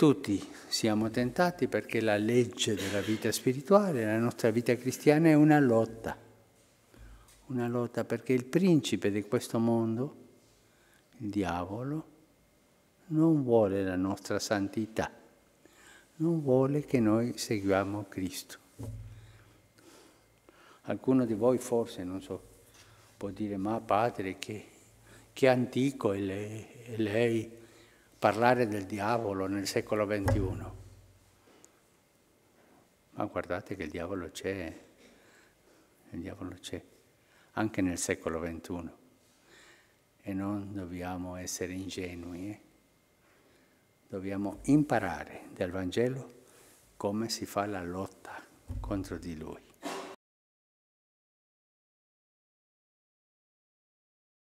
Tutti siamo tentati perché la legge della vita spirituale, la nostra vita cristiana è una lotta, una lotta perché il principe di questo mondo, il diavolo, non vuole la nostra santità, non vuole che noi seguiamo Cristo. Qualcuno di voi forse, non so, può dire, ma padre, che, che antico è lei, è lei parlare del diavolo nel secolo XXI. Ma guardate che il diavolo c'è, il diavolo c'è, anche nel secolo XXI. E non dobbiamo essere ingenui, eh? dobbiamo imparare dal Vangelo come si fa la lotta contro di lui.